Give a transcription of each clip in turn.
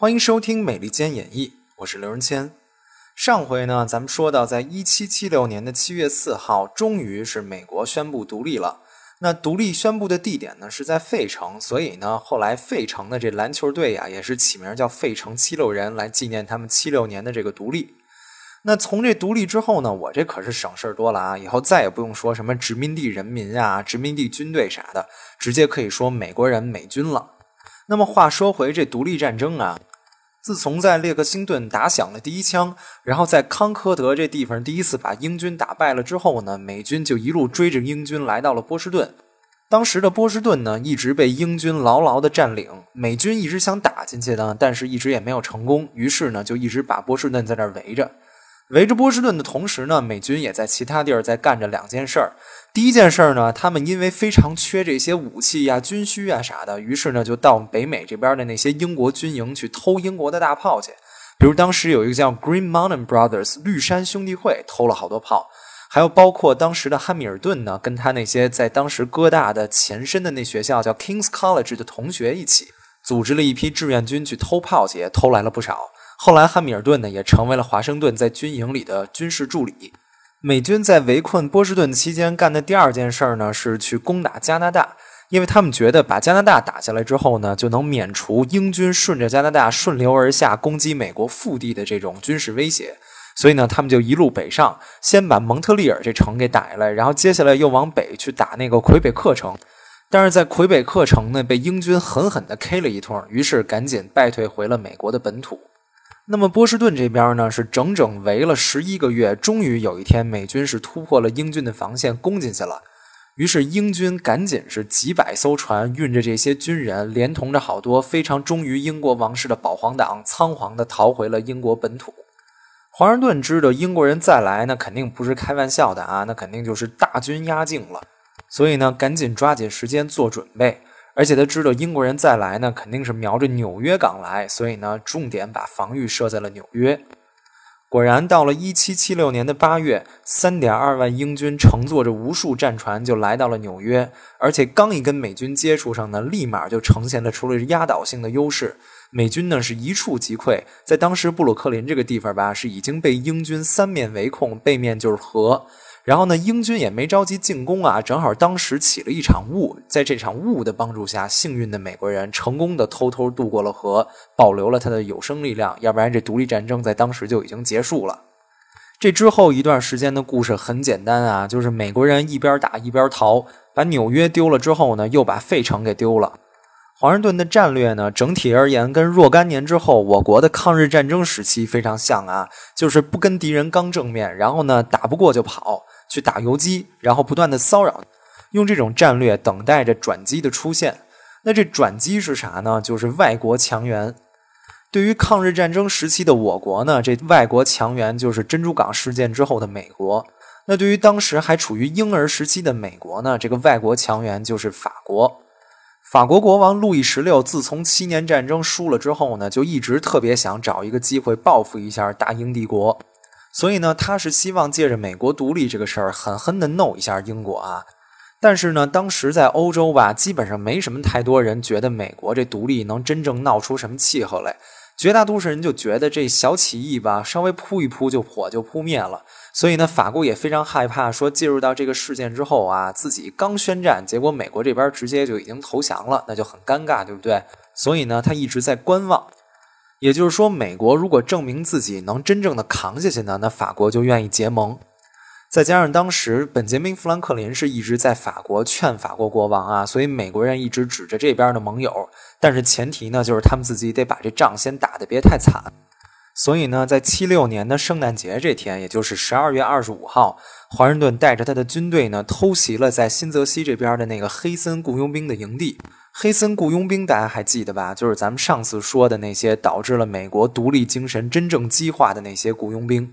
欢迎收听《美利坚演义》，我是刘仁谦。上回呢，咱们说到，在一七七六年的七月四号，终于是美国宣布独立了。那独立宣布的地点呢，是在费城，所以呢，后来费城的这篮球队呀，也是起名叫费城七六人，来纪念他们七六年的这个独立。那从这独立之后呢，我这可是省事儿多了啊，以后再也不用说什么殖民地人民啊、殖民地军队啥的，直接可以说美国人、美军了。那么话说回这独立战争啊。自从在列克星顿打响了第一枪，然后在康科德这地方第一次把英军打败了之后呢，美军就一路追着英军来到了波士顿。当时的波士顿呢，一直被英军牢牢的占领，美军一直想打进去呢，但是一直也没有成功。于是呢，就一直把波士顿在那儿围着。围着波士顿的同时呢，美军也在其他地儿在干着两件事儿。第一件事儿呢，他们因为非常缺这些武器呀、军需啊啥的，于是呢就到北美这边的那些英国军营去偷英国的大炮去。比如当时有一个叫 Green Mountain Brothers 绿山兄弟会偷了好多炮，还有包括当时的汉密尔顿呢，跟他那些在当时哥大的前身的那学校叫 Kings College 的同学一起，组织了一批志愿军去偷炮去，也偷来了不少。后来，汉密尔顿呢也成为了华盛顿在军营里的军事助理。美军在围困波士顿期间干的第二件事儿呢是去攻打加拿大，因为他们觉得把加拿大打下来之后呢，就能免除英军顺着加拿大顺流而下攻击美国腹地的这种军事威胁。所以呢，他们就一路北上，先把蒙特利尔这城给打下来，然后接下来又往北去打那个魁北克城。但是在魁北克城呢，被英军狠狠地 k 了一通，于是赶紧败退回了美国的本土。那么波士顿这边呢，是整整围了十一个月，终于有一天，美军是突破了英军的防线，攻进去了。于是英军赶紧是几百艘船运着这些军人，连同着好多非常忠于英国王室的保皇党，仓皇的逃回了英国本土。华盛顿知道英国人再来，那肯定不是开玩笑的啊，那肯定就是大军压境了。所以呢，赶紧抓紧时间做准备。而且他知道英国人再来呢，肯定是瞄着纽约港来，所以呢，重点把防御设在了纽约。果然，到了一七七六年的八月，三点二万英军乘坐着无数战船就来到了纽约，而且刚一跟美军接触上呢，立马就呈现了除了压倒性的优势，美军呢是一触即溃。在当时布鲁克林这个地方吧，是已经被英军三面围控，背面就是河。然后呢，英军也没着急进攻啊，正好当时起了一场雾，在这场雾的帮助下，幸运的美国人成功的偷偷渡过了河，保留了他的有生力量。要不然这独立战争在当时就已经结束了。这之后一段时间的故事很简单啊，就是美国人一边打一边逃，把纽约丢了之后呢，又把费城给丢了。华盛顿的战略呢，整体而言跟若干年之后我国的抗日战争时期非常像啊，就是不跟敌人刚正面，然后呢打不过就跑。去打游击，然后不断的骚扰，用这种战略等待着转机的出现。那这转机是啥呢？就是外国强援。对于抗日战争时期的我国呢，这外国强援就是珍珠港事件之后的美国。那对于当时还处于婴儿时期的美国呢，这个外国强援就是法国。法国国王路易十六自从七年战争输了之后呢，就一直特别想找一个机会报复一下大英帝国。所以呢，他是希望借着美国独立这个事儿狠狠的弄一下英国啊。但是呢，当时在欧洲吧，基本上没什么太多人觉得美国这独立能真正闹出什么气候来。绝大多数人就觉得这小起义吧，稍微扑一扑就火就扑灭了。所以呢，法国也非常害怕，说进入到这个事件之后啊，自己刚宣战，结果美国这边直接就已经投降了，那就很尴尬，对不对？所以呢，他一直在观望。也就是说，美国如果证明自己能真正的扛下去呢，那法国就愿意结盟。再加上当时本杰明·富兰克林是一直在法国劝法国国王啊，所以美国人一直指着这边的盟友。但是前提呢，就是他们自己得把这仗先打得别太惨。所以呢，在七六年的圣诞节这天，也就是十二月二十五号，华盛顿带着他的军队呢，偷袭了在新泽西这边的那个黑森雇佣兵的营地。黑森雇佣兵，大家还记得吧？就是咱们上次说的那些导致了美国独立精神真正激化的那些雇佣兵。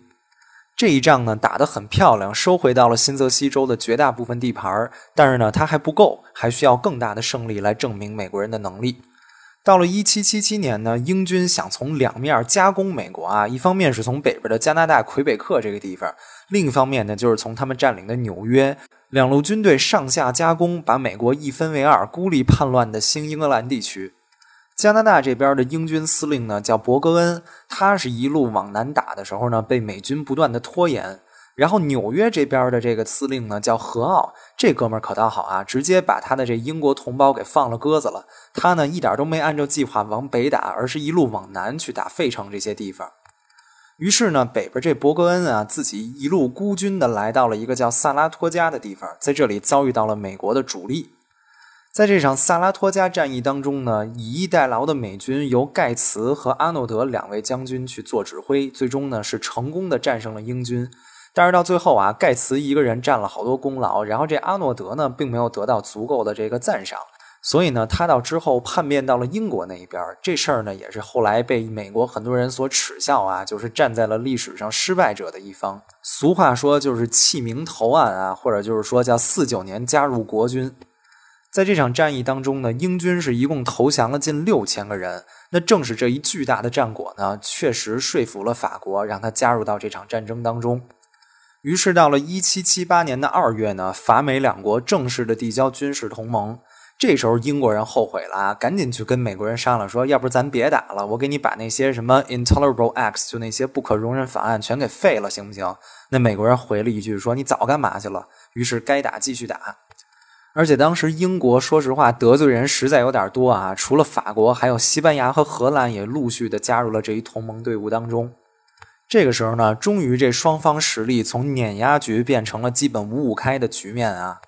这一仗呢，打得很漂亮，收回到了新泽西州的绝大部分地盘但是呢，他还不够，还需要更大的胜利来证明美国人的能力。到了一七七七年呢，英军想从两面加攻美国啊，一方面是从北边的加拿大魁北克这个地方，另一方面呢就是从他们占领的纽约，两路军队上下夹攻，把美国一分为二，孤立叛乱的新英格兰地区。加拿大这边的英军司令呢叫伯格恩，他是一路往南打的时候呢，被美军不断的拖延。然后纽约这边的这个司令呢叫何奥，这哥们儿可倒好啊，直接把他的这英国同胞给放了鸽子了。他呢一点都没按照计划往北打，而是一路往南去打费城这些地方。于是呢，北边这伯格恩啊自己一路孤军的来到了一个叫萨拉托加的地方，在这里遭遇到了美国的主力。在这场萨拉托加战役当中呢，以逸待劳的美军由盖茨和阿诺德两位将军去做指挥，最终呢是成功的战胜了英军。但是到最后啊，盖茨一个人占了好多功劳，然后这阿诺德呢，并没有得到足够的这个赞赏，所以呢，他到之后叛变到了英国那一边。这事儿呢，也是后来被美国很多人所耻笑啊，就是站在了历史上失败者的一方。俗话说就是弃明投暗啊，或者就是说叫四九年加入国军。在这场战役当中呢，英军是一共投降了近六千个人。那正是这一巨大的战果呢，确实说服了法国，让他加入到这场战争当中。于是到了一七七八年的二月呢，法美两国正式的递交军事同盟。这时候英国人后悔了，赶紧去跟美国人商量，说：“要不咱别打了，我给你把那些什么《Intolerable Acts》就那些不可容忍法案全给废了，行不行？”那美国人回了一句：“说你早干嘛去了？”于是该打继续打。而且当时英国说实话得罪人实在有点多啊，除了法国，还有西班牙和荷兰也陆续的加入了这一同盟队伍当中。这个时候呢，终于这双方实力从碾压局变成了基本五五开的局面啊！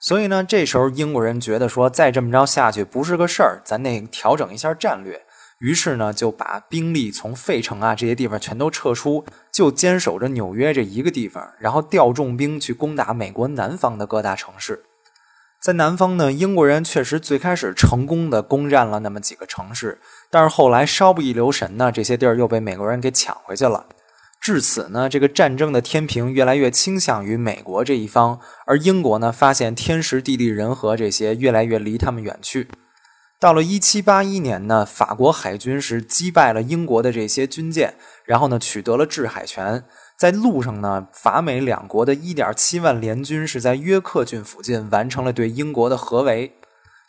所以呢，这时候英国人觉得说，再这么着下去不是个事儿，咱得调整一下战略。于是呢，就把兵力从费城啊这些地方全都撤出，就坚守着纽约这一个地方，然后调重兵去攻打美国南方的各大城市。在南方呢，英国人确实最开始成功的攻占了那么几个城市。但是后来稍不一留神呢，这些地儿又被美国人给抢回去了。至此呢，这个战争的天平越来越倾向于美国这一方，而英国呢，发现天时地利人和这些越来越离他们远去。到了1781年呢，法国海军是击败了英国的这些军舰，然后呢，取得了制海权。在路上呢，法美两国的1.7万联军是在约克郡附近完成了对英国的合围。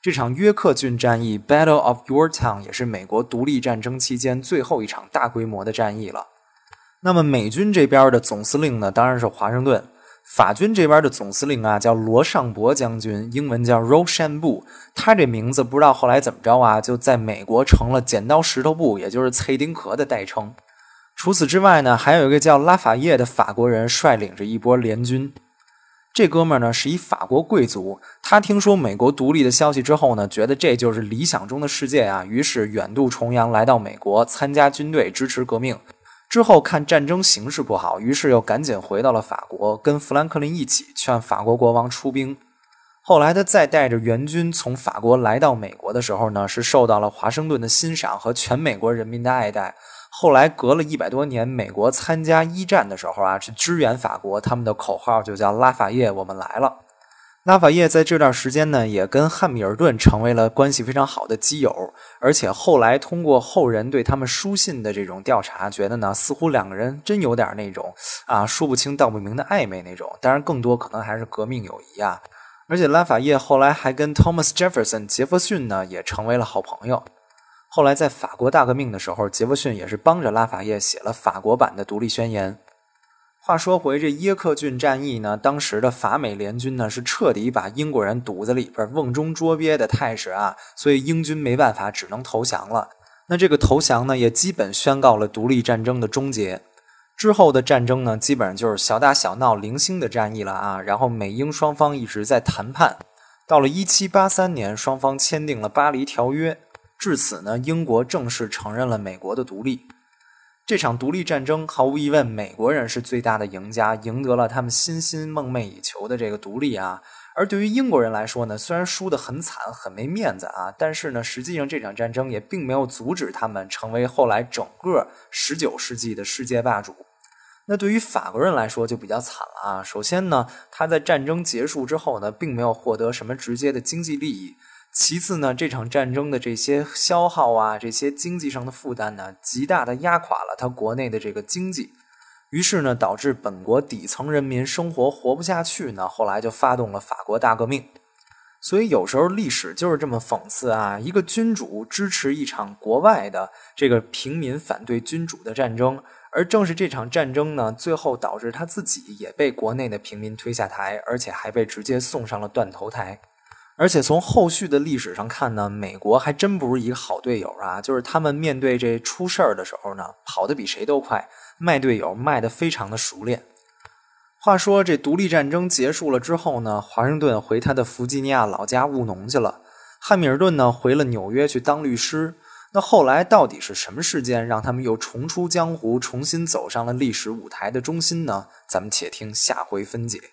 这场约克郡战役 （Battle of Yorktown） 也是美国独立战争期间最后一场大规模的战役了。那么美军这边的总司令呢，当然是华盛顿；法军这边的总司令啊，叫罗尚博将军，英文叫 Rochambeau。他这名字不知道后来怎么着啊，就在美国成了“剪刀石头布”也就是“脆丁壳”的代称。除此之外呢，还有一个叫拉法叶的法国人率领着一波联军。这哥们儿呢是一法国贵族，他听说美国独立的消息之后呢，觉得这就是理想中的世界啊，于是远渡重洋来到美国参加军队支持革命。之后看战争形势不好，于是又赶紧回到了法国，跟富兰克林一起劝法国国王出兵。后来他再带着援军从法国来到美国的时候呢，是受到了华盛顿的欣赏和全美国人民的爱戴。后来隔了一百多年，美国参加一战的时候啊，去支援法国，他们的口号就叫“拉法叶，我们来了”。拉法叶在这段时间呢，也跟汉密尔顿成为了关系非常好的基友，而且后来通过后人对他们书信的这种调查，觉得呢，似乎两个人真有点那种啊，说不清道不明的暧昧那种。当然，更多可能还是革命友谊啊。而且拉法叶后来还跟 Thomas Jefferson 杰弗逊呢，也成为了好朋友。后来，在法国大革命的时候，杰弗逊也是帮着拉法叶写了法国版的独立宣言。话说回这耶克郡战役呢，当时的法美联军呢是彻底把英国人堵在里边，瓮中捉鳖的态势啊，所以英军没办法，只能投降了。那这个投降呢，也基本宣告了独立战争的终结。之后的战争呢，基本上就是小打小闹、零星的战役了啊。然后美英双方一直在谈判，到了1783年，双方签订了巴黎条约。至此呢，英国正式承认了美国的独立。这场独立战争毫无疑问，美国人是最大的赢家，赢得了他们心心梦寐以求的这个独立啊。而对于英国人来说呢，虽然输得很惨，很没面子啊，但是呢，实际上这场战争也并没有阻止他们成为后来整个十九世纪的世界霸主。那对于法国人来说就比较惨了啊。首先呢，他在战争结束之后呢，并没有获得什么直接的经济利益。其次呢，这场战争的这些消耗啊，这些经济上的负担呢，极大的压垮了他国内的这个经济，于是呢，导致本国底层人民生活活不下去呢，后来就发动了法国大革命。所以有时候历史就是这么讽刺啊，一个君主支持一场国外的这个平民反对君主的战争，而正是这场战争呢，最后导致他自己也被国内的平民推下台，而且还被直接送上了断头台。而且从后续的历史上看呢，美国还真不是一个好队友啊！就是他们面对这出事儿的时候呢，跑得比谁都快，卖队友卖得非常的熟练。话说这独立战争结束了之后呢，华盛顿回他的弗吉尼亚老家务农去了，汉密尔顿呢回了纽约去当律师。那后来到底是什么事件让他们又重出江湖，重新走上了历史舞台的中心呢？咱们且听下回分解。